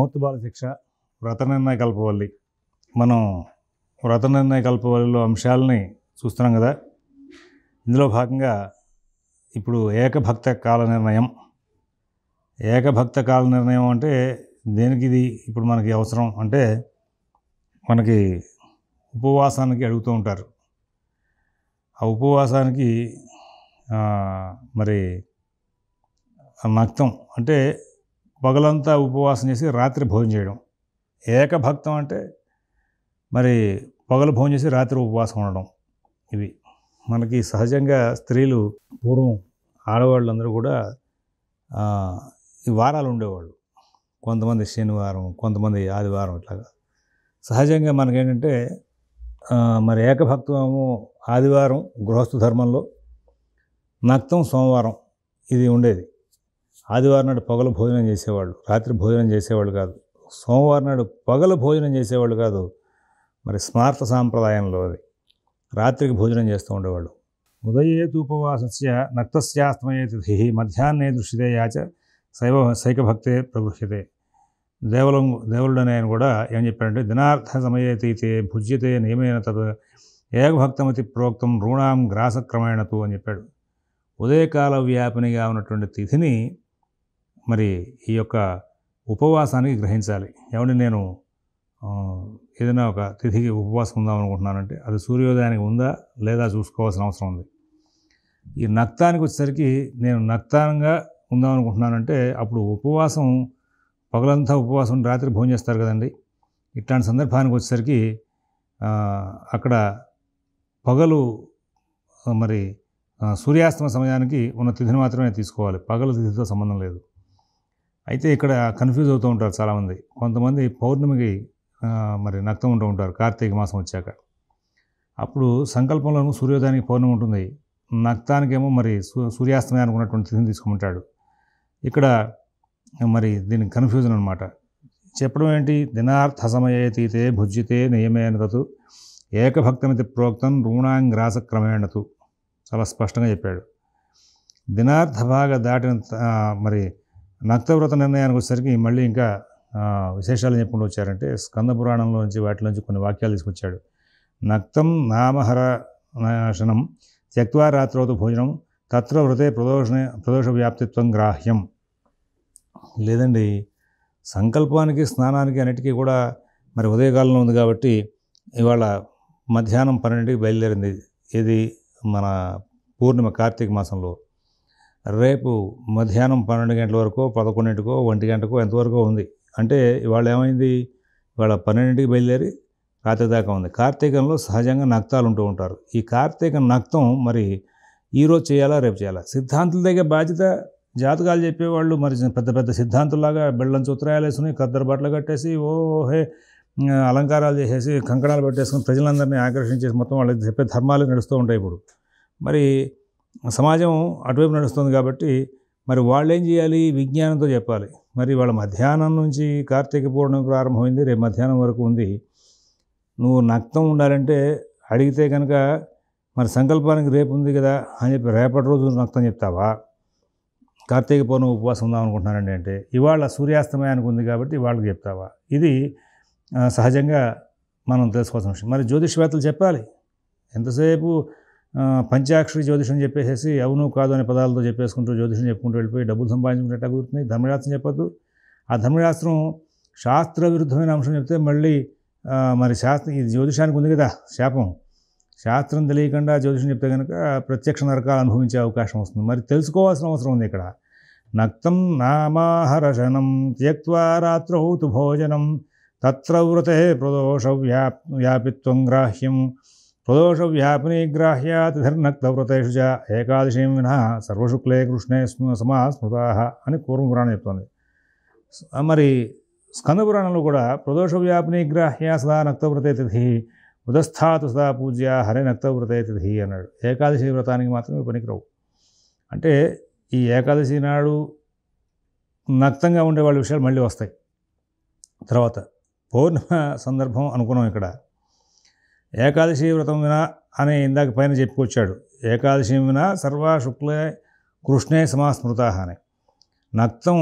ముహూర్త బాల శిక్ష వ్రత నిర్ణయ కల్పవల్లి మనం వ్రత నిర్ణయ కల్పవల్లిలో అంశాలని చూస్తున్నాం కదా ఇందులో భాగంగా ఇప్పుడు ఏకభక్త కాల నిర్ణయం ఏకభక్త కాల నిర్ణయం అంటే దేనికి ఇది ఇప్పుడు మనకి అవసరం అంటే మనకి ఉపవాసానికి అడుగుతూ ఉంటారు ఆ ఉపవాసానికి మరి నక్తం అంటే పగలంతా ఉపవాసం చేసి రాత్రి భోజనం చేయడం ఏకభక్తం అంటే మరి పగలు భోజనం చేసి రాత్రి ఉపవాసం ఉండడం ఇవి మనకి సహజంగా స్త్రీలు పూర్వం ఆడవాళ్ళందరూ కూడా ఈ వారాలు ఉండేవాళ్ళు కొంతమంది శనివారం కొంతమంది ఆదివారం ఇట్లాగా సహజంగా మనకేంటంటే మరి ఏకభక్తము ఆదివారం గృహస్థ ధర్మంలో నక్తం సోమవారం ఇది ఉండేది ఆదివారం నాడు పగలు భోజనం చేసేవాళ్ళు రాత్రి భోజనం చేసేవాళ్ళు కాదు సోమవారం నాడు పగలు భోజనం చేసేవాళ్ళు కాదు మరి స్మార్త సాంప్రదాయంలో అది రాత్రికి భోజనం చేస్తూ ఉండేవాళ్ళు ఉదయే ఉదయేతూపవాసస్య నక్తస్యాస్తమయే తిథి మధ్యాహ్నే దృశ్యతే యాచ శైవ శైకభక్తే ప్రగృహ్యతే దేవలం దేవుడు అనే ఆయన కూడా ఏం చెప్పాడంటే దినార్థ సమయేతీతే భుజ్యతే నియమైన తత్ ఏకభక్తమతి ప్రోక్తం రుణాం గ్రాసక్రమేణతు అని చెప్పాడు ఉదయకాల వ్యాపినిగా ఉన్నటువంటి తిథిని మరి ఈ యొక్క ఉపవాసానికి గ్రహించాలి ఏమంటే నేను ఏదైనా ఒక తిథికి ఉపవాసం ఉందాం అనుకుంటున్నానంటే అది సూర్యోదయానికి ఉందా లేదా చూసుకోవాల్సిన అవసరం ఉంది ఈ నక్తానికి వచ్చేసరికి నేను నక్తానంగా ఉందాం అనుకుంటున్నానంటే అప్పుడు ఉపవాసం పగలంతా ఉపవాసం రాత్రి భోజనం చేస్తారు కదండి ఇట్లాంటి సందర్భానికి వచ్చేసరికి అక్కడ పగలు మరి సూర్యాస్తమ సమయానికి ఉన్న తిథిని మాత్రమే తీసుకోవాలి పగలు తిథితో సంబంధం లేదు అయితే ఇక్కడ కన్ఫ్యూజ్ అవుతూ ఉంటారు చాలామంది కొంతమంది పౌర్ణమికి మరి నక్తం ఉంటూ ఉంటారు కార్తీక మాసం వచ్చాక అప్పుడు సంకల్పంలోనూ సూర్యోదయానికి పౌర్ణమి ఉంటుంది నక్తానికేమో మరి సూర్యాస్తమయం అనుకున్నటువంటి తిథిని తీసుకుంటాడు ఇక్కడ మరి దీనికి కన్ఫ్యూజన్ అనమాట చెప్పడం ఏంటి దినార్థ తీతే భుజ్యతే నియమేన తతు ఏకభక్తమితి ప్రోక్తం రుణాంగ్రాస క్రమేణతు చాలా స్పష్టంగా చెప్పాడు దినార్థ భాగ దాటిన మరి నక్తవ్రత నిర్ణయానికి వచ్చేసరికి మళ్ళీ ఇంకా విశేషాలు చెప్పుకుంటూ వచ్చారంటే స్కంద పురాణంలో నుంచి వాటి నుంచి కొన్ని వాక్యాలు తీసుకొచ్చాడు నక్తం నామహర నాశనం త్యక్వా రాత్రోతు భోజనం తత్ర వృతే ప్రదోష ప్రదోష వ్యాప్తిత్వం గ్రాహ్యం లేదండి సంకల్పానికి స్నానానికి అన్నిటికీ కూడా మరి ఉదయకాలంలో ఉంది కాబట్టి ఇవాళ మధ్యాహ్నం పన్నెండుకి బయలుదేరింది ఇది మన పూర్ణిమ కార్తీక మాసంలో రేపు మధ్యాహ్నం పన్నెండు గంటల వరకు పదకొండింటికో ఒంటి గంటకో ఎంతవరకు ఉంది అంటే ఇవాళ ఏమైంది ఇవాళ పన్నెండింటికి బయలుదేరి రాత్రి దాకా ఉంది కార్తీకంలో సహజంగా నక్తాలు ఉంటూ ఉంటారు ఈ కార్తీక నక్తం మరి ఈరోజు చేయాలా రేపు చేయాలా సిద్ధాంతుల దగ్గర బాధ్యత జాతకాలు చెప్పేవాళ్ళు మరి పెద్ద పెద్ద సిద్ధాంతులాగా బెళ్ళం చూత్రాయాలు వేసుకుని కద్దరు బట్టలు కట్టేసి ఓ అలంకారాలు చేసేసి కంకణాలు పెట్టేసుకుని ప్రజలందరినీ ఆకర్షించేసి మొత్తం వాళ్ళకి చెప్పే ధర్మాలు నడుస్తూ ఉంటాయి ఇప్పుడు మరి సమాజం అటువైపు నడుస్తుంది కాబట్టి మరి వాళ్ళు ఏం చేయాలి విజ్ఞానంతో చెప్పాలి మరి వాళ్ళ మధ్యాహ్నం నుంచి కార్తీక పూర్ణమి ప్రారంభమైంది రేపు మధ్యాహ్నం వరకు ఉంది నువ్వు నక్తం ఉండాలంటే అడిగితే కనుక మరి సంకల్పానికి రేపు ఉంది కదా అని చెప్పి రేపటి రోజు నక్తం చెప్తావా కార్తీక పౌర్ణమి ఉపవాసం ఉందాం అనుకుంటున్నానండి అంటే ఇవాళ సూర్యాస్తమయానికి ఉంది కాబట్టి వాళ్ళకి చెప్తావా ఇది సహజంగా మనం తెలుసుకోవాల్సిన విషయం మరి జ్యోతిష్వేత్తలు చెప్పాలి ఎంతసేపు పంచాక్షరి జ్యోతిషం చెప్పేసేసి అవును కాదు అనే పదాలతో చెప్పేసుకుంటూ జ్యోతిషం చెప్పుకుంటూ వెళ్ళిపోయి డబ్బులు సంపాదించుకునేట్టు కుదురుతుంది ధర్మశాస్త్రం చెప్పదు ఆ ధర్మశాస్త్రం శాస్త్ర విరుద్ధమైన అంశం చెప్తే మళ్ళీ మరి శాస్త్రం ఇది జ్యోతిషానికి ఉంది కదా శాపం శాస్త్రం తెలియకుండా జ్యోతిషం చెప్తే కనుక ప్రత్యక్ష నరకాలు అనుభవించే అవకాశం వస్తుంది మరి తెలుసుకోవాల్సిన అవసరం ఉంది ఇక్కడ నక్తం నామాహరశనం త్యక్వా రాత్రౌతు భోజనం తత్రవ్రతే ప్రదోష వ్యాప్ వ్యాపిత్వం గ్రాహ్యం స్వదోషవ్యాపినిగ్రాహ్యాతిధర్నక్తవ్రతేషు చ ఏకాదశీం విన సర్వశుక్లే కృష్ణే సమా స్మృతాహ అని పూర్వపురాణం చెప్తుంది మరి స్కందపురాణంలో కూడా ప్రదోష గ్రాహ్య సదా నక్తవ్రతే తిథి ఉదస్థాతు సదా పూజ్య హరే నక్తవ్రతే తిథి అన్నాడు ఏకాదశి వ్రతానికి మాత్రమే పనికిరావు అంటే ఈ ఏకాదశి నాడు నక్తంగా ఉండే వాళ్ళ విషయాలు మళ్ళీ వస్తాయి తర్వాత పౌర్ణిమ సందర్భం అనుకున్నాం ఇక్కడ ఏకాదశి వ్రతం వినా అని ఇందాక పైన చెప్పుకొచ్చాడు ఏకాదశిమిన సర్వ శుక్లే కృష్ణే సమాస్మృత అని నక్తం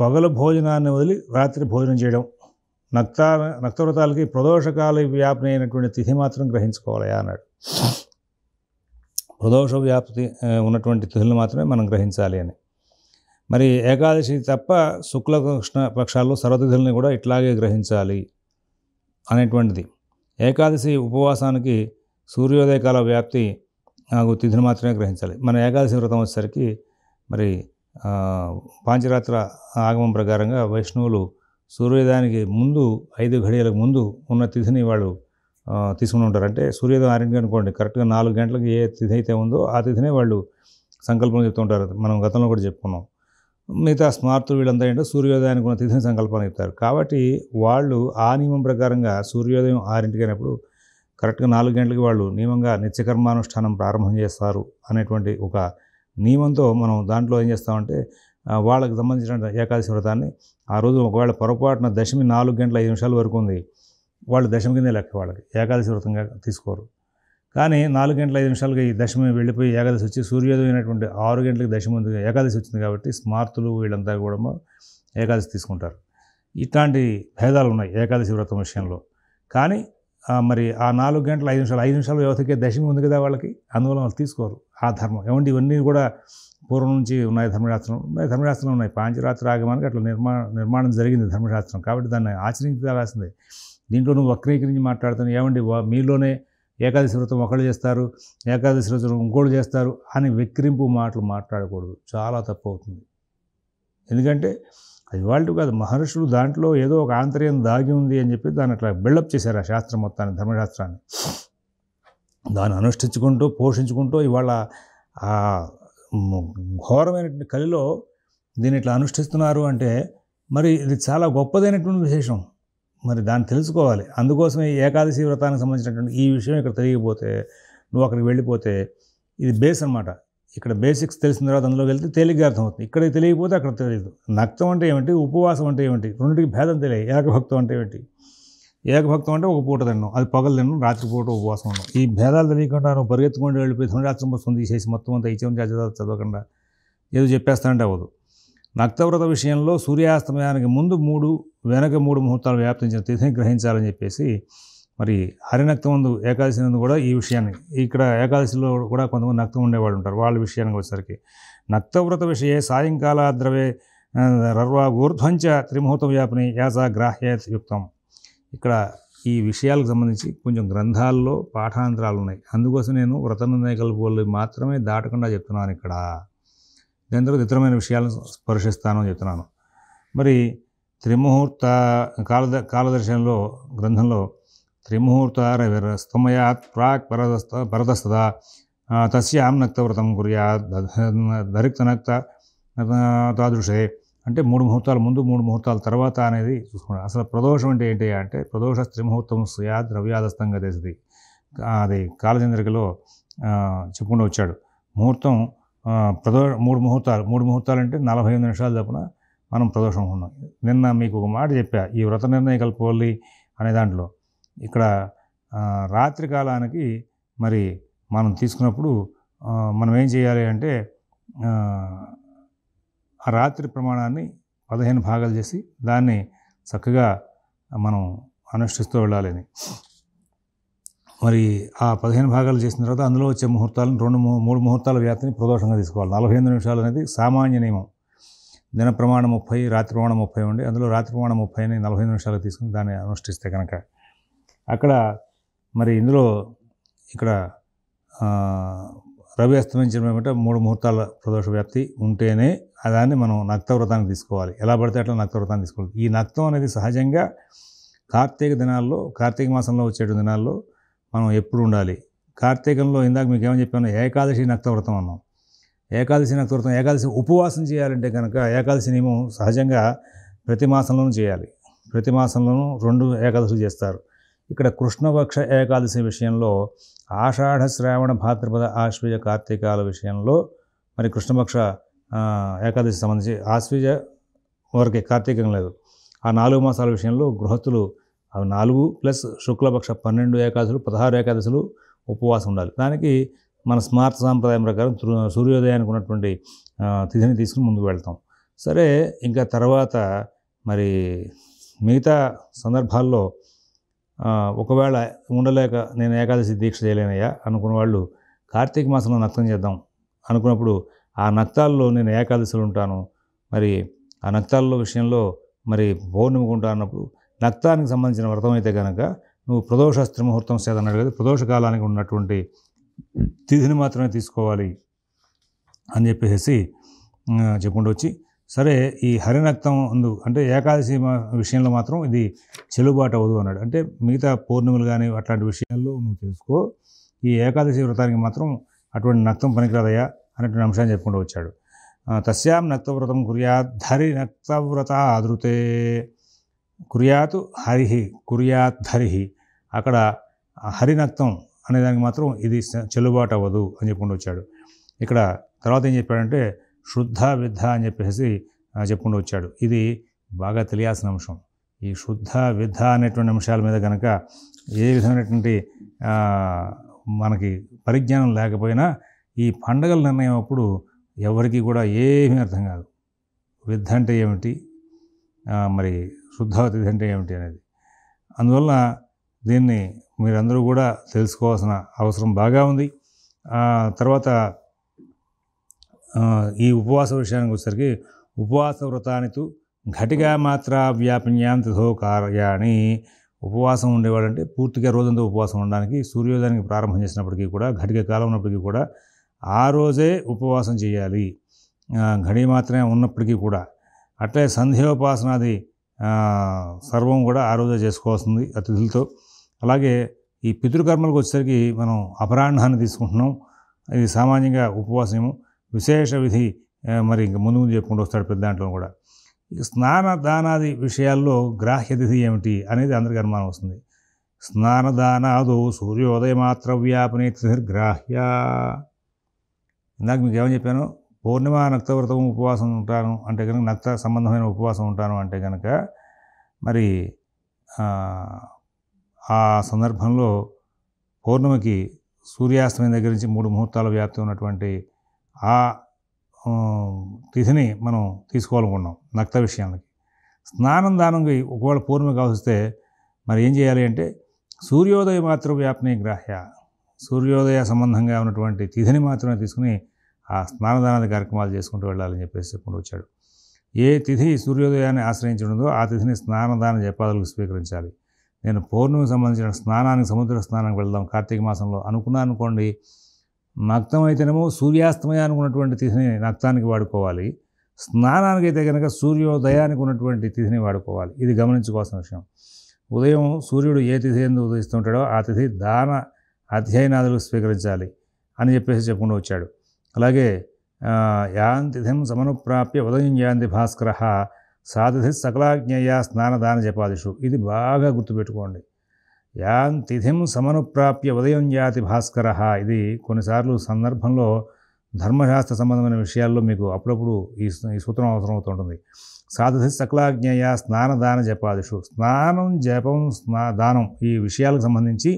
పగలు భోజనాన్ని వదిలి రాత్రి భోజనం చేయడం నక్త నక్తవ్రతాలకి ప్రదోషకాల వ్యాప్తి అయినటువంటి తిథి మాత్రం గ్రహించుకోవాలయా అన్నాడు ప్రదోష వ్యాప్తి ఉన్నటువంటి తిథులను మాత్రమే మనం గ్రహించాలి అని మరి ఏకాదశి తప్ప శుక్ల కృష్ణ పక్షాల్లో సర్వతిథుల్ని కూడా ఇట్లాగే గ్రహించాలి అనేటువంటిది ఏకాదశి ఉపవాసానికి సూర్యోదయ కాల వ్యాప్తి నాకు తిథిని మాత్రమే గ్రహించాలి మన ఏకాదశి వ్రతం వచ్చేసరికి మరి పాంచరాత్ర ఆగమం ప్రకారంగా వైష్ణవులు సూర్యోదయానికి ముందు ఐదు ఘడియలకు ముందు ఉన్న తిథిని వాళ్ళు తీసుకుని ఉంటారు అంటే సూర్యోదయం ఆరింటి అనుకోండి కరెక్ట్గా నాలుగు గంటలకు ఏ తిథి అయితే ఉందో ఆ తిథినే వాళ్ళు సంకల్పం చెప్తుంటారు మనం గతంలో కూడా చెప్పుకున్నాం మిగతా స్మార్తులు వీళ్ళంతా ఏంటో సూర్యోదయానికి ఉన్న తిథిని సంకల్పాన్ని చెప్తారు కాబట్టి వాళ్ళు ఆ నియమం ప్రకారంగా సూర్యోదయం ఆరింటికి అయినప్పుడు కరెక్ట్గా నాలుగు గంటలకి వాళ్ళు నియమంగా నిత్యకర్మానుష్ఠానం ప్రారంభం చేస్తారు అనేటువంటి ఒక నియమంతో మనం దాంట్లో ఏం చేస్తామంటే వాళ్ళకి సంబంధించిన ఏకాదశి వ్రతాన్ని ఆ రోజు ఒకవేళ పొరపాటున దశమి నాలుగు గంటల ఐదు నిమిషాల వరకు ఉంది వాళ్ళు దశమి కిందే లెక్క వాళ్ళకి ఏకాదశి వ్రతంగా తీసుకోరు కానీ నాలుగు గంటల ఐదు నిమిషాలుగా ఈ దశమి వెళ్ళిపోయి ఏకాదశి వచ్చి సూర్యోదయమైనటువంటి ఆరు గంటలకు దశమి ఉంది ఏకాదశి వచ్చింది కాబట్టి స్మార్తులు వీళ్ళంతా కూడా ఏకాదశి తీసుకుంటారు ఇట్లాంటి భేదాలు ఉన్నాయి ఏకాదశి వ్రతం విషయంలో కానీ మరి ఆ నాలుగు గంటల ఐదు నిమిషాలు ఐదు నిమిషాలు వ్యవస్థకే దశమి ఉంది కదా వాళ్ళకి అందువల్ల వాళ్ళు తీసుకోరు ఆ ధర్మం ఏమంటే ఇవన్నీ కూడా పూర్వం నుంచి ఉన్నాయి ధర్మశాస్త్రం ఉన్నాయి ధర్మశాస్త్రం ఉన్నాయి పాంచరాత్రి ఆగమానికి అట్లా నిర్మాణ నిర్మాణం జరిగింది ధర్మశాస్త్రం కాబట్టి దాన్ని ఆచరించాల్సిందే దీంట్లో నువ్వు వక్రీకరించి మాట్లాడుతున్నావు ఏమంటే మీలోనే ఏకాదశి వ్రతం ఒకళ్ళు చేస్తారు ఏకాదశి వ్రతం ఇంకోళ్ళు చేస్తారు అని వెక్కిరింపు మాటలు మాట్లాడకూడదు చాలా తప్పు అవుతుంది ఎందుకంటే అది వాళ్ళు కాదు మహర్షులు దాంట్లో ఏదో ఒక ఆంతర్యం దాగి ఉంది అని చెప్పి దాన్ని అట్లా బిల్డప్ చేశారు ఆ శాస్త్రం మొత్తాన్ని ధర్మశాస్త్రాన్ని దాన్ని అనుష్ఠించుకుంటూ పోషించుకుంటూ ఇవాళ ఆ ఘోరమైనటువంటి కలిలో దీన్ని ఇట్లా అనుష్ఠిస్తున్నారు అంటే మరి ఇది చాలా గొప్పదైనటువంటి విశేషం మరి దాన్ని తెలుసుకోవాలి అందుకోసమే ఏకాదశి వ్రతానికి సంబంధించినటువంటి ఈ విషయం ఇక్కడ తెలియకపోతే నువ్వు అక్కడికి వెళ్ళిపోతే ఇది బేస్ అనమాట ఇక్కడ బేసిక్స్ తెలిసిన తర్వాత అందులోకి వెళ్తే తేలిగ్గా అర్థమవుతుంది ఇక్కడ తెలియకపోతే అక్కడ తెలియదు నక్తం అంటే ఏమిటి ఉపవాసం అంటే ఏమిటి రెండింటికి భేదం తెలియదు ఏకభక్తం అంటే ఏమిటి ఏకభక్తం అంటే ఒక పూట తినడం అది పగలు తినడం రాత్రిపూట ఉపవాసం ఉండడం ఈ భేదాలు తెలియకుండా నువ్వు పరిగెత్తుకుంటూ వెళ్ళిపోయి ధనురాత్రం వస్తుంది చేసి మొత్తం అంతా ఇచ్చే చదవకుండా ఏదో చెప్పేస్తానంటే అవ్వదు నక్తవ్రత విషయంలో సూర్యాస్తమయానికి ముందు మూడు వెనక మూడు ముహూర్తాలు వ్యాప్తించిన తిథిని గ్రహించాలని చెప్పేసి మరి ముందు ఏకాదశి నందు కూడా ఈ విషయాన్ని ఇక్కడ ఏకాదశిలో కూడా కొంతమంది నక్తం ఉండేవాళ్ళు ఉంటారు వాళ్ళ విషయానికి వచ్చేసరికి నక్తవ్రత విషయే సాయంకాలాద్రవే రర్వా ఊర్ధ్వంచ త్రిముహూర్త వ్యాపిని యాస గ్రాహ్యత యుక్తం ఇక్కడ ఈ విషయాలకు సంబంధించి కొంచెం గ్రంథాల్లో పాఠాంతరాలు ఉన్నాయి అందుకోసం నేను వ్రత నిర్ణయకల్పోళ్ళు మాత్రమే దాటకుండా చెప్తున్నాను ఇక్కడ దాని తర్వాత ఇతరమైన విషయాలను స్పర్శిస్తాను అని చెప్తున్నాను మరి త్రిముహూర్త కాలద కాలదర్శనంలో గ్రంథంలో త్రిముహూర్త విర స్తమయాత్ ప్రాక్ పరదస్త పరదస్తద వ్రతం నక్తవ్రతం దరిక్త దరిక్తనక్త తాదృశే అంటే మూడు ముహూర్తాల ముందు మూడు ముహూర్తాల తర్వాత అనేది చూసుకున్నాను అసలు ప్రదోషం అంటే ఏంటి అంటే ప్రదోష త్రిముహూర్తం సుయా ద్రవ్యాదస్తంగా తెలిసింది అది కాలచంద్రికలో చెప్పుకుంటూ వచ్చాడు ముహూర్తం ప్రదో మూడు ముహూర్తాలు మూడు ముహూర్తాలు అంటే నలభై ఎనిమిది నిమిషాలు తప్పున మనం ప్రదోషం ఉన్నాం నిన్న మీకు ఒక మాట చెప్పా ఈ వ్రత నిర్ణయ కల్పవల్లి అనే దాంట్లో ఇక్కడ రాత్రి కాలానికి మరి మనం తీసుకున్నప్పుడు మనం ఏం చేయాలి అంటే ఆ రాత్రి ప్రమాణాన్ని పదిహేను భాగాలు చేసి దాన్ని చక్కగా మనం అనుష్ఠిస్తూ వెళ్ళాలని మరి ఆ పదిహేను భాగాలు చేసిన తర్వాత అందులో వచ్చే ముహూర్తాలను రెండు మూడు ముహూర్తాల వ్యాప్తిని ప్రదోషంగా తీసుకోవాలి నలభై ఎనిమిది నిమిషాలు అనేది సామాన్య నియమం దిన ప్రమాణం ముప్పై రాత్రి ప్రమాణం ముప్పై ఉండి అందులో రాత్రి ప్రమాణం ముప్పై అని నలభై నిమిషాలు తీసుకుని దాన్ని అనుష్ఠిస్తే కనుక అక్కడ మరి ఇందులో ఇక్కడ రవి అస్తమించడం ఏమంటే మూడు ముహూర్తాల ప్రదోష వ్యాప్తి ఉంటేనే దాన్ని మనం నక్తవ్రతానికి తీసుకోవాలి ఎలా పడితే అట్లా నక్తవ్రతాన్ని తీసుకోవాలి ఈ నక్తం అనేది సహజంగా కార్తీక దినాల్లో కార్తీక మాసంలో వచ్చేటువంటి దినాల్లో మనం ఎప్పుడు ఉండాలి కార్తీకంలో ఇందాక మీకు ఏమని చెప్పాను ఏకాదశి నక్తవ్రతం అన్నాం ఏకాదశి నక్తవ్రతం ఏకాదశి ఉపవాసం చేయాలంటే కనుక ఏకాదశి నియమం సహజంగా ప్రతి మాసంలోనూ చేయాలి ప్రతి మాసంలోనూ రెండు ఏకాదశులు చేస్తారు ఇక్కడ కృష్ణపక్ష ఏకాదశి విషయంలో ఆషాఢ శ్రావణ భాద్రపద ఆశ్వయ కార్తీకాల విషయంలో మరి కృష్ణపక్ష ఏకాదశి సంబంధించి ఆశ్వీయ వరకే కార్తీకం లేదు ఆ నాలుగు మాసాల విషయంలో గృహస్థులు అవి నాలుగు ప్లస్ శుక్లపక్ష పన్నెండు ఏకాదశులు పదహారు ఏకాదశులు ఉపవాసం ఉండాలి దానికి మన స్మార్ట్ సాంప్రదాయం ప్రకారం సూర్యోదయానికి ఉన్నటువంటి తిథిని తీసుకుని ముందుకు వెళ్తాం సరే ఇంకా తర్వాత మరి మిగతా సందర్భాల్లో ఒకవేళ ఉండలేక నేను ఏకాదశి దీక్ష చేయలేనయ్యా అనుకున్న వాళ్ళు కార్తీక మాసంలో నక్తం చేద్దాం అనుకున్నప్పుడు ఆ నక్తాల్లో నేను ఏకాదశిలో ఉంటాను మరి ఆ నక్తాల్లో విషయంలో మరి పౌర్ణమికి ఉంటా అన్నప్పుడు రక్తానికి సంబంధించిన వ్రతం అయితే కనుక నువ్వు ప్రదోష ముహూర్తం సేదన్నాడు కదా ప్రదోష కాలానికి ఉన్నటువంటి తిథిని మాత్రమే తీసుకోవాలి అని చెప్పేసి చెప్పుకుంటూ వచ్చి సరే ఈ హరినక్తం అందు అంటే ఏకాదశి విషయంలో మాత్రం ఇది చెలుబాటు అవదు అన్నాడు అంటే మిగతా పౌర్ణిమలు కానీ అట్లాంటి విషయాల్లో నువ్వు తెలుసుకో ఈ ఏకాదశి వ్రతానికి మాత్రం అటువంటి నక్తం పనికిరాదయా అనేటువంటి అంశాన్ని చెప్పుకుంటూ వచ్చాడు తస్యాం నక్తవ్రతం ధరి నక్తవ్రత ఆదృతే కురియాత్ హరిహి కురియాత్ హరిహి అక్కడ హరినక్తం అనేదానికి మాత్రం ఇది చెల్లుబాటు అవ్వదు అని చెప్పుకుంటూ వచ్చాడు ఇక్కడ తర్వాత ఏం చెప్పాడంటే శుద్ధ విద్ధ అని చెప్పేసి చెప్పుకుంటూ వచ్చాడు ఇది బాగా తెలియాల్సిన అంశం ఈ శుద్ధ విద్ధ అనేటువంటి అంశాల మీద కనుక ఏ విధమైనటువంటి మనకి పరిజ్ఞానం లేకపోయినా ఈ పండగల నిర్ణయం అప్పుడు ఎవరికి కూడా ఏమీ అర్థం కాదు విద్ధ అంటే ఏమిటి మరి శుద్ధవతి అంటే ఏమిటి అనేది అందువల్ల దీన్ని మీరందరూ కూడా తెలుసుకోవాల్సిన అవసరం బాగా ఉంది తర్వాత ఈ ఉపవాస విషయానికి వచ్చేసరికి ఉపవాస వ్రతానితో ఘటిగా మాత్ర వ్యాపిన్యాంతి కార్యాన్ని ఉపవాసం ఉండేవాడంటే పూర్తిగా రోజంతా ఉపవాసం ఉండడానికి సూర్యోదయానికి ప్రారంభం చేసినప్పటికీ కూడా ఘటిక కాలం ఉన్నప్పటికీ కూడా ఆ రోజే ఉపవాసం చేయాలి ఘడి మాత్రమే ఉన్నప్పటికీ కూడా అట్లే సంధ్యోపాసనాది సర్వం కూడా ఆ రోజే చేసుకోవాల్సింది అతిథులతో అలాగే ఈ పితృకర్మలకు వచ్చేసరికి మనం అపరాహ్నాన్ని తీసుకుంటున్నాం ఇది సామాన్యంగా ఉపవాసము విశేష విధి మరి ఇంకా ముందు ముందు చెప్పుకుంటూ వస్తాడు పెద్ద దాంట్లో కూడా స్నాన దానాది విషయాల్లో గ్రాహ్య తిథి ఏమిటి అనేది అందరికీ అనుమానం వస్తుంది స్నానదానాదు సూర్యోదయమాత్ర వ్యాపనే తిథిర్గ్రాహ్య ఇందాక మీకు ఏమని చెప్పాను పూర్ణిమ నక్తవ్రతం ఉపవాసం ఉంటాను అంటే కనుక నక్త సంబంధమైన ఉపవాసం ఉంటాను అంటే కనుక మరి ఆ సందర్భంలో పౌర్ణమికి సూర్యాస్తమయం దగ్గర నుంచి మూడు ముహూర్తాల వ్యాప్తి ఉన్నటువంటి ఆ తిథిని మనం తీసుకోవాలనుకున్నాం నక్త విషయాలకి స్నానం దానంకి ఒకవేళ పూర్ణిమ కావస్తే మరి ఏం చేయాలి అంటే సూర్యోదయ మాత్రం వ్యాప్ని గ్రాహ్య సూర్యోదయ సంబంధంగా ఉన్నటువంటి తిథిని మాత్రమే తీసుకుని ఆ స్నానదానాది కార్యక్రమాలు చేసుకుంటూ వెళ్ళాలని చెప్పేసి చెప్పుకుంటూ వచ్చాడు ఏ తిథి సూర్యోదయాన్ని ఆశ్రయించడందో ఆ తిథిని స్నానదాన జపాదులకు స్వీకరించాలి నేను పౌర్ణమికి సంబంధించిన స్నానానికి సముద్ర స్నానానికి వెళ్దాం కార్తీక మాసంలో అనుకున్నా అనుకోండి నక్తమైతేనేమో అయితేనేమో అనుకున్నటువంటి తిథిని నక్తానికి వాడుకోవాలి స్నానానికి అయితే కనుక సూర్యోదయానికి ఉన్నటువంటి తిథిని వాడుకోవాలి ఇది గమనించుకోవాల్సిన విషయం ఉదయం సూర్యుడు ఏ తిథి ఎందుకు ఉదయిస్తుంటాడో ఆ తిథి దాన అధ్యయనాదులు స్వీకరించాలి అని చెప్పేసి చెప్పుకుంటూ వచ్చాడు అలాగే యాంతిథిం సమనుప్రాప్య ఉదయం యాంతి భాస్కర సాతిథి సకలాజ్ఞేయ స్నానదాన జపాదిషు ఇది బాగా గుర్తుపెట్టుకోండి యాంతిథిం సమనుప్రాప్య ఉదయం యాతి భాస్కర ఇది కొన్నిసార్లు సందర్భంలో ధర్మశాస్త్ర సంబంధమైన విషయాల్లో మీకు అప్పుడప్పుడు ఈ ఈ సూత్రం అవసరం అవుతుంటుంది సాధతి సకలాజ్ఞేయ స్నానదాన జపాదిషు స్నానం జపం స్నా దానం ఈ విషయాలకు సంబంధించి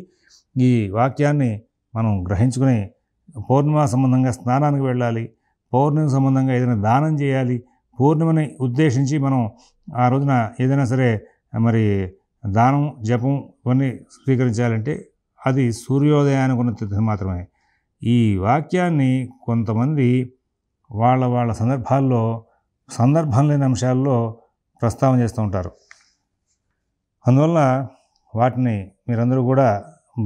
ఈ వాక్యాన్ని మనం గ్రహించుకుని పౌర్ణిమ సంబంధంగా స్నానానికి వెళ్ళాలి పౌర్ణిమ సంబంధంగా ఏదైనా దానం చేయాలి పూర్ణిమని ఉద్దేశించి మనం ఆ రోజున ఏదైనా సరే మరి దానం జపం ఇవన్నీ స్వీకరించాలంటే అది సూర్యోదయానికి ఉన్న తిథి మాత్రమే ఈ వాక్యాన్ని కొంతమంది వాళ్ళ వాళ్ళ సందర్భాల్లో సందర్భం లేని అంశాల్లో ప్రస్తావన చేస్తూ ఉంటారు అందువల్ల వాటిని మీరందరూ కూడా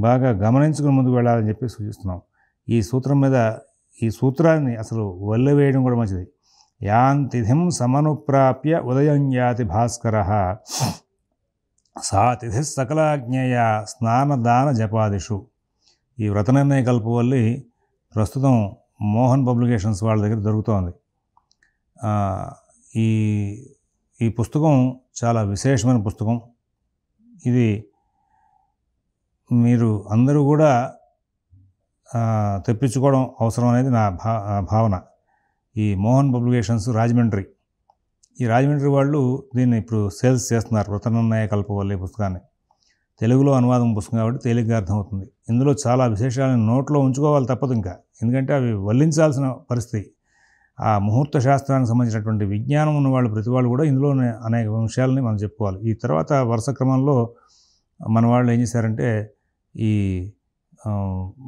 బాగా గమనించుకుని ముందుకు వెళ్ళాలని చెప్పి సూచిస్తున్నాం ఈ సూత్రం మీద ఈ సూత్రాన్ని అసలు వల్ల వేయడం కూడా మంచిది యాంతిథిం సమనుప్రాప్య ఉదయం యాతి భాస్కర సా తిథి సకలాజ్ఞేయ స్నానదాన జపాదిషు ఈ వ్రత నిర్ణయ కల్పవల్లి ప్రస్తుతం మోహన్ పబ్లికేషన్స్ వాళ్ళ దగ్గర దొరుకుతోంది ఈ ఈ పుస్తకం చాలా విశేషమైన పుస్తకం ఇది మీరు అందరూ కూడా తెప్పించుకోవడం అవసరం అనేది నా భా భావన ఈ మోహన్ పబ్లికేషన్స్ రాజమండ్రి ఈ రాజమండ్రి వాళ్ళు దీన్ని ఇప్పుడు సేల్స్ చేస్తున్నారు వృతనన్నయ కల్పవల్లే పుస్తకాన్ని తెలుగులో అనువాదం పుస్తకం కాబట్టి తేలిగ్గా అర్థమవుతుంది ఇందులో చాలా విశేషాలను నోట్లో ఉంచుకోవాలి తప్పదు ఇంకా ఎందుకంటే అవి వల్లించాల్సిన పరిస్థితి ఆ ముహూర్త శాస్త్రానికి సంబంధించినటువంటి విజ్ఞానం ఉన్న వాళ్ళు ప్రతి వాళ్ళు కూడా ఇందులో అనేక అంశాలని మనం చెప్పుకోవాలి ఈ తర్వాత వరుస క్రమంలో మన వాళ్ళు ఏం చేశారంటే ఈ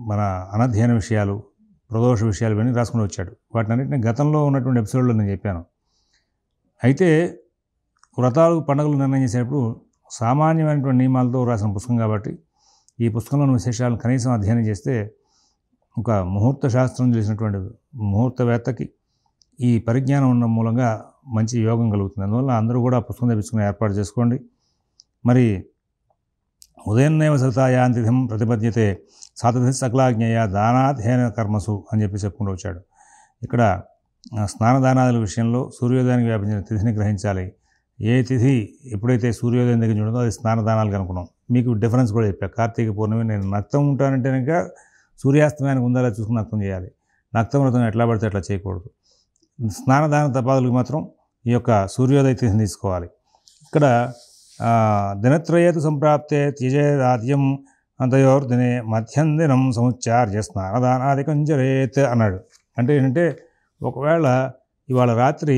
మన అనధ్యయన విషయాలు ప్రదోష విషయాలు ఇవన్నీ రాసుకుని వచ్చాడు అన్నింటిని గతంలో ఉన్నటువంటి ఎపిసోడ్లో నేను చెప్పాను అయితే వ్రతాలు పండుగలు నిర్ణయం చేసేటప్పుడు సామాన్యమైనటువంటి నియమాలతో రాసిన పుస్తకం కాబట్టి ఈ పుస్తకంలోని విశేషాలను కనీసం అధ్యయనం చేస్తే ఒక ముహూర్త శాస్త్రం చేసినటువంటి ముహూర్తవేత్తకి ఈ పరిజ్ఞానం ఉన్న మూలంగా మంచి యోగం కలుగుతుంది అందువల్ల అందరూ కూడా పుస్తకం తెప్పించుకుని ఏర్పాటు చేసుకోండి మరి ఉదయన్నేవ సతాయాంతిథం ప్రతిపద్యతే సాతథి సకలాజ్ఞయ దానాధ్యయన కర్మసు అని చెప్పి చెప్పుకుంటూ వచ్చాడు ఇక్కడ స్నానదానాదుల విషయంలో సూర్యోదయానికి వ్యాపించిన తిథిని గ్రహించాలి ఏ తిథి ఎప్పుడైతే సూర్యోదయం దగ్గర చూడదో అది స్నానదానాలు కనుకున్నాం మీకు డిఫరెన్స్ కూడా చెప్పా కార్తీక పూర్ణమి నేను నక్తం ఉంటానంటే కనుక సూర్యాస్తమయానికి ఉందా చూసుకుని నక్తం చేయాలి నక్తం వ్రతం ఎట్లా పడితే అట్లా చేయకూడదు స్నానదాన తపాదులకు మాత్రం ఈ యొక్క సూర్యోదయ తిథిని తీసుకోవాలి ఇక్కడ దినత్రయేతు సంప్రాప్తే త్యజేదాద్యం అంతయోర్దినే మధ్యందినం సముచ్చార్య స్నానదానాదికం జరేత్ అన్నాడు అంటే ఏంటంటే ఒకవేళ ఇవాళ రాత్రి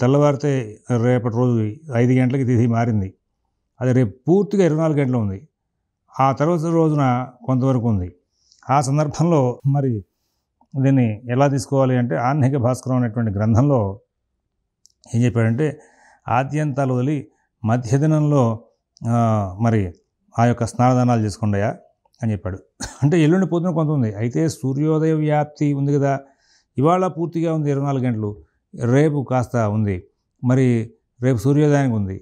తెల్లవారితే రేపటి రోజు ఐదు గంటలకి తిథి మారింది అది రేపు పూర్తిగా ఇరవై నాలుగు గంటలు ఉంది ఆ తర్వాత రోజున కొంతవరకు ఉంది ఆ సందర్భంలో మరి దీన్ని ఎలా తీసుకోవాలి అంటే ఆహ్నిక భాస్కరం అనేటువంటి గ్రంథంలో ఏం చెప్పాడంటే ఆద్యంతాలు వదిలి మధ్యదినంలో మరి ఆ యొక్క స్నానదానాలు చేసుకుండయా అని చెప్పాడు అంటే ఎల్లుండి పొద్దున కొంత ఉంది అయితే సూర్యోదయ వ్యాప్తి ఉంది కదా ఇవాళ పూర్తిగా ఉంది ఇరవై నాలుగు గంటలు రేపు కాస్త ఉంది మరి రేపు సూర్యోదయానికి ఉంది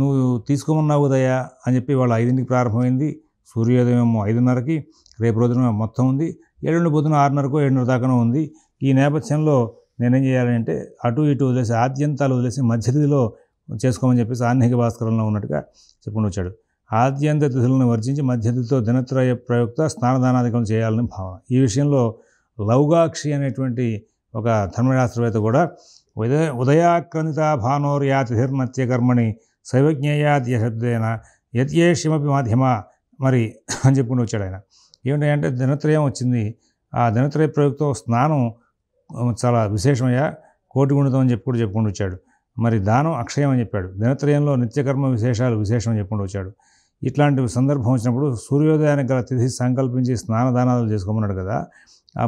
నువ్వు తీసుకోమన్నావు ఉదయా అని చెప్పి వాళ్ళ ఐదింటికి ప్రారంభమైంది సూర్యోదయం ఏమో ఐదున్నరకి రేపు రోజున మొత్తం ఉంది ఏడుండి పొద్దున ఆరున్నరకు ఏడున్నర దాకానో ఉంది ఈ నేపథ్యంలో నేనేం చేయాలంటే అటు ఇటు వదిలేసి ఆద్యంతాలు వదిలేసి మధ్యలో చేసుకోమని చెప్పేసి ఆహ్నిక భాస్కరంలో ఉన్నట్టుగా చెప్పుకుని వచ్చాడు ఆద్యంత తిథులను వర్జించి మధ్యతిథితో దినత్రయ ప్రయుక్త స్నానదానాధికం చేయాలని భావన ఈ విషయంలో లౌగాక్షి అనేటువంటి ఒక ధర్మశాస్త్రవేత్త కూడా ఉదయ ఉదయాక్రందిత భానోర్యాతిథిర్మత్య కర్మణి శైవజ్ఞేయాద్య శబ్దేన యత్యేషిమపి మాధ్యమ మరి అని చెప్పుకుని వచ్చాడు ఆయన ఏమిటంటే దినత్రయం వచ్చింది ఆ దినత్రయ ప్రయుక్తం స్నానం చాలా విశేషమయ్యా కోటి గుణితం అని చెప్పి కూడా చెప్పుకుంటూ వచ్చాడు మరి దానం అక్షయం అని చెప్పాడు దినత్రయంలో నిత్యకర్మ విశేషాలు విశేషం చెప్పుకుంటూ వచ్చాడు ఇట్లాంటి సందర్భం వచ్చినప్పుడు సూర్యోదయానికి గల తిథి సంకల్పించి స్నానదానాలు చేసుకోమన్నాడు కదా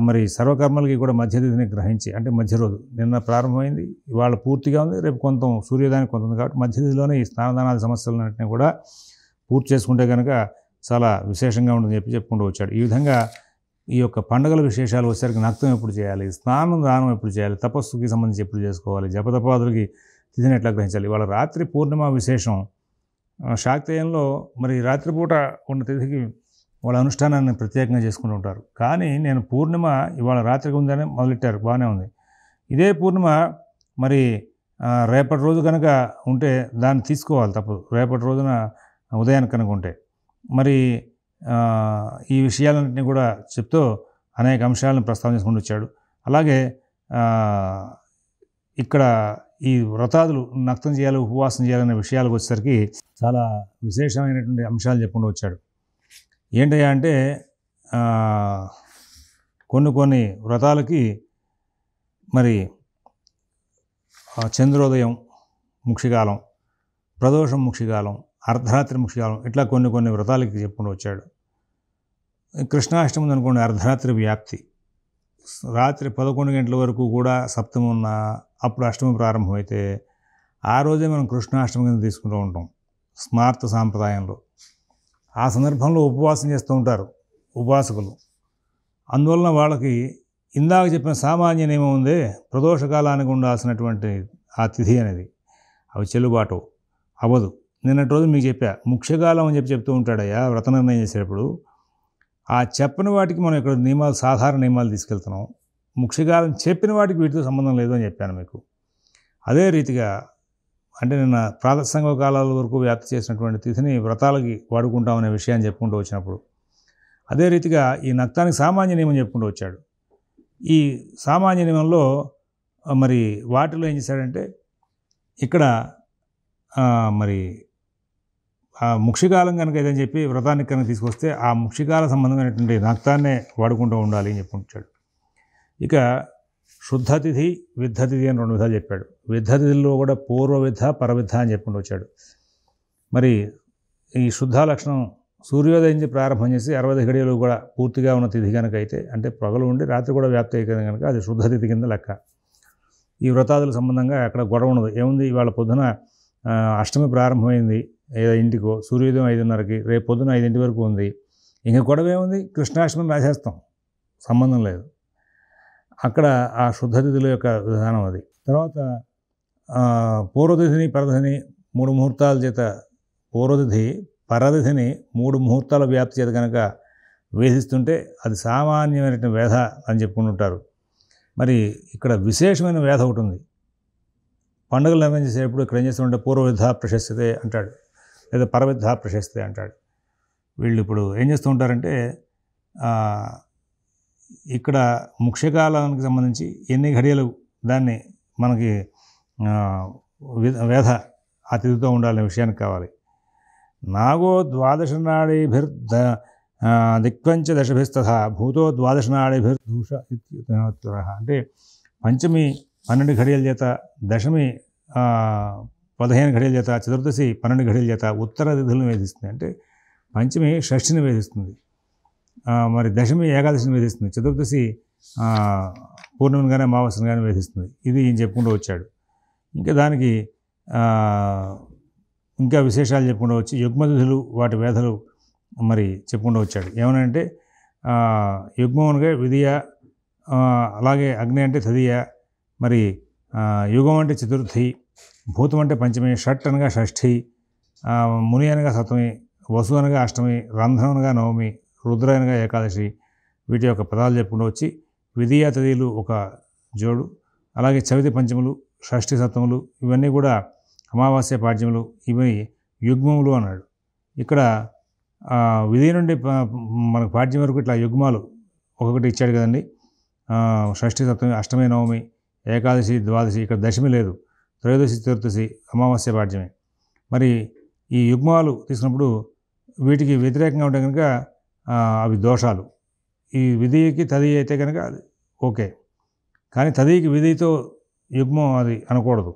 మరి సర్వకర్మలకి కూడా మధ్య తిథిని గ్రహించి అంటే మధ్య రోజు నిన్న ప్రారంభమైంది ఇవాళ పూర్తిగా ఉంది రేపు కొంత సూర్యోదయానికి కొంత ఉంది కాబట్టి మధ్య తిథిలోనే ఈ స్నానదానాల సమస్యలన్నింటినీ కూడా పూర్తి చేసుకుంటే కనుక చాలా విశేషంగా ఉంటుందని చెప్పి చెప్పుకుంటూ వచ్చాడు ఈ విధంగా ఈ యొక్క పండుగల విశేషాలు వచ్చేసరికి నక్తం ఎప్పుడు చేయాలి స్నానం దానం ఎప్పుడు చేయాలి తపస్సుకి సంబంధించి ఎప్పుడు చేసుకోవాలి జపతపాదులకి తిథిని ఎట్లా గ్రహించాలి వాళ్ళ రాత్రి పూర్ణిమ విశేషం శాక్తేయంలో మరి రాత్రిపూట ఉన్న తిథికి వాళ్ళ అనుష్ఠానాన్ని ప్రత్యేకంగా చేసుకుంటూ ఉంటారు కానీ నేను పూర్ణిమ ఇవాళ రాత్రికి ఉందని మొదలెట్టారు బాగానే ఉంది ఇదే పూర్ణిమ మరి రేపటి రోజు కనుక ఉంటే దాన్ని తీసుకోవాలి తప్పదు రేపటి రోజున ఉదయానికి కనుక ఉంటే మరి ఈ విషయాలన్నింటినీ కూడా చెప్తూ అనేక అంశాలను ప్రస్తావన చేసుకుంటూ వచ్చాడు అలాగే ఇక్కడ ఈ వ్రతాదులు నక్తం చేయాలి ఉపవాసం చేయాలనే విషయాలకు వచ్చేసరికి చాలా విశేషమైనటువంటి అంశాలు చెప్పుకుంటూ వచ్చాడు ఏంటయ్యా అంటే కొన్ని కొన్ని వ్రతాలకి మరి చంద్రోదయం ముక్షికాలం ప్రదోషం ముక్షికాలం అర్ధరాత్రి ముక్షికాలం ఇట్లా కొన్ని కొన్ని వ్రతాలకి చెప్పుకుంటూ వచ్చాడు కృష్ణాష్టమి అనుకోండి అర్ధరాత్రి వ్యాప్తి రాత్రి పదకొండు గంటల వరకు కూడా సప్తమున్న అప్పుడు అష్టమి ప్రారంభమైతే ఆ రోజే మనం కృష్ణాష్టమి కింద తీసుకుంటూ ఉంటాం స్మార్త సాంప్రదాయంలో ఆ సందర్భంలో ఉపవాసం చేస్తూ ఉంటారు ఉపాసకులు అందువలన వాళ్ళకి ఇందాక చెప్పిన సామాన్య నియమం ఉందే ప్రదోషకాలానికి ఉండాల్సినటువంటి ఆ తిథి అనేది అవి చెల్లుబాటు అవ్వదు నిన్నటి రోజు మీకు చెప్పా ముఖ్యకాలం అని చెప్పి చెప్తూ ఉంటాడయ్యా వ్రత నిర్ణయం చేసేటప్పుడు ఆ చెప్పని వాటికి మనం ఇక్కడ నియమాలు సాధారణ నియమాలు తీసుకెళ్తున్నాం ముక్షిగారం చెప్పిన వాటికి వీటితో సంబంధం లేదు అని చెప్పాను మీకు అదే రీతిగా అంటే నిన్న ప్రాతసంగ కాలాల వరకు వ్యాప్తి చేసినటువంటి తిథిని వ్రతాలకి వాడుకుంటామనే విషయాన్ని చెప్పుకుంటూ వచ్చినప్పుడు అదే రీతిగా ఈ నక్తానికి సామాన్య నియమం చెప్పుకుంటూ వచ్చాడు ఈ సామాన్య నియమంలో మరి వాటిలో ఏం చేశాడంటే ఇక్కడ మరి ఆ ముక్షికాలం కనుక ఏదని చెప్పి వ్రతానికి కనుక తీసుకొస్తే ఆ ముక్షికాల సంబంధమైనటువంటి నక్తాన్నే వాడుకుంటూ ఉండాలి అని చెప్పుకుంటాడు ఇక శుద్ధతిథి విద్ధతిథి అని రెండు విధాలు చెప్పాడు విద్ధతిథిలో కూడా పూర్వవిధ పరవిధ అని చెప్పుకుంటూ వచ్చాడు మరి ఈ శుద్ధ లక్షణం సూర్యోదయం ప్రారంభం చేసి అరవై గడియలు కూడా పూర్తిగా ఉన్న తిథి కనుక అయితే అంటే పగలు ఉండి రాత్రి కూడా వ్యాప్తి అయితే కనుక అది శుద్ధ తిథి కింద లెక్క ఈ వ్రతాదుల సంబంధంగా అక్కడ గొడవ ఉండదు ఏముంది ఇవాళ పొద్దున అష్టమి ప్రారంభమైంది ఏదో ఇంటికో సూర్యోదయం ఐదున్నరకి రేపు పొద్దున ఐదింటి వరకు ఉంది ఇంక గొడవ ఏముంది కృష్ణాష్టమి రాసేస్తాం సంబంధం లేదు అక్కడ ఆ శుద్ధతిథుల యొక్క విధానం అది తర్వాత పూర్వతిథిని పరతిథిని మూడు ముహూర్తాల చేత పూర్వతిథి పరతిథిని మూడు ముహూర్తాల వ్యాప్తి చేత కనుక వేధిస్తుంటే అది సామాన్యమైన వేధ అని చెప్పుకుంటుంటారు మరి ఇక్కడ విశేషమైన వేధ ఒకటి ఉంది పండుగలు చేసేటప్పుడు ఇక్కడ ఏం చేస్తామంటే పూర్వవిధ ప్రశస్తే అంటాడు లేదా పరవిధ ప్రశస్తి అంటాడు వీళ్ళు ఇప్పుడు ఏం చేస్తూ ఉంటారంటే ఇక్కడ ముఖ్యకాలానికి సంబంధించి ఎన్ని ఘడియలు దాన్ని మనకి వేధ అతిథితో ఉండాలనే విషయానికి కావాలి నాగో ద్వాదశ నాడీభిర్ దిక్పంచ దశభిస్తథ భూతో ద్వాదశ నాడీభిర్ దూష అంటే పంచమి పన్నెండు ఘడియల చేత దశమి పదిహేను ఘడియల చేత చతుర్దశి పన్నెండు ఘడియల చేత ఉత్తర తిథులను వేధిస్తుంది అంటే పంచమి షష్ఠిని వేధిస్తుంది మరి దశమి ఏకాదశిని వేధిస్తుంది చతుర్దశి పూర్ణమిని కానీ అమావాస్యను కానీ వేధిస్తుంది ఇది ఈయన చెప్పుకుంటూ వచ్చాడు ఇంకా దానికి ఇంకా విశేషాలు చెప్పుకుంటూ వచ్చి యుగ్మధులు వాటి వేధలు మరి చెప్పుకుంటూ వచ్చాడు ఏమనంటే యుగ్మం అనగా విధియ అలాగే అగ్ని అంటే తదియ మరి యుగం అంటే చతుర్థి భూతం అంటే పంచమి షట్ అనగా షష్ఠి ముని అనగా సప్తమి వసు అనగా అష్టమి రంధ్రం అనగా నవమి రుద్రాయనగా ఏకాదశి వీటి యొక్క పదాలు చెప్పుకుంటూ వచ్చి విధియా తదిలు ఒక జోడు అలాగే చవితి పంచములు షష్ఠి సప్తములు ఇవన్నీ కూడా అమావాస్య పాఠ్యములు ఇవి యుగ్మములు అన్నాడు ఇక్కడ విధి నుండి మనకు పాఠ్యం వరకు ఇట్లా యుగ్మాలు ఒక్కొక్కటి ఇచ్చాడు కదండి షష్ఠి సప్తమి అష్టమి నవమి ఏకాదశి ద్వాదశి ఇక్కడ దశమి లేదు త్రయోదశి చతుర్దశి అమావాస్య పాఠ్యమే మరి ఈ యుగ్మాలు తీసుకున్నప్పుడు వీటికి వ్యతిరేకంగా ఉంటే కనుక అవి దోషాలు ఈ విధికి తది అయితే కనుక అది ఓకే కానీ తదికి విధితో యుగ్మం అది అనకూడదు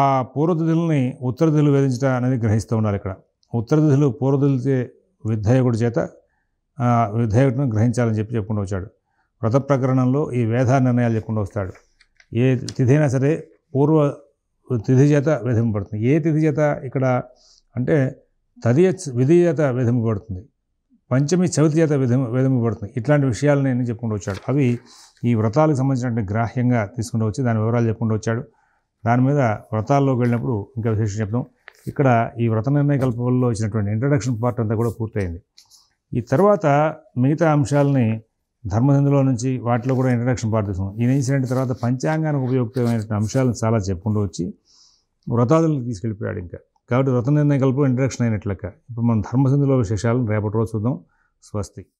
ఆ పూర్వతిథుల్ని ఉత్తరదిధులు వేధించడం అనేది గ్రహిస్తూ ఉండాలి ఇక్కడ ఉత్తరదిధులు పూర్వదిలితే విధేయకుడి చేత విధేయకుడిని గ్రహించాలని చెప్పి చెప్పుకుంటూ వచ్చాడు వ్రత ప్రకరణంలో ఈ వేధ నిర్ణయాలు చెప్పుకుంటూ వస్తాడు ఏ తిథైనా సరే పూర్వ తిథి చేత విధింపబడుతుంది ఏ తిథి చేత ఇక్కడ అంటే తదియ విధి చేత విధింపబడుతుంది పంచమి చవితి చేత విధం పడుతుంది ఇట్లాంటి విషయాలు నేను చెప్పుకుంటూ వచ్చాడు అవి ఈ వ్రతాలకు సంబంధించినటువంటి గ్రాహ్యంగా తీసుకుంటూ వచ్చి దాని వివరాలు చెప్పుకుంటూ వచ్చాడు దాని మీద వ్రతాల్లోకి వెళ్ళినప్పుడు ఇంకా విశేషం చెప్తాం ఇక్కడ ఈ వ్రత నిర్ణయ కల్పంలో ఇచ్చినటువంటి ఇంట్రడక్షన్ పార్ట్ అంతా కూడా పూర్తయింది ఈ తర్వాత మిగతా అంశాలని ధర్మసంధిలో నుంచి వాటిలో కూడా ఇంట్రడక్షన్ పార్ట్ తీసుకున్నాం ఈయన ఇన్సిడెంట్ తర్వాత పంచాంగానికి ఉపయోగకరమైన అంశాలను చాలా చెప్పుకుంటూ వచ్చి వ్రతాదులకు తీసుకెళ్ళిపోయాడు ఇంకా కాబట్టి వ్రత నిర్ణయ కల్పం ఇంట్రడక్షన్ అయినట్లక ఇప్పుడు మనం ధర్మసింధులో విశేషాలను రేపటి రోజు చూద్దాం స్వస్తి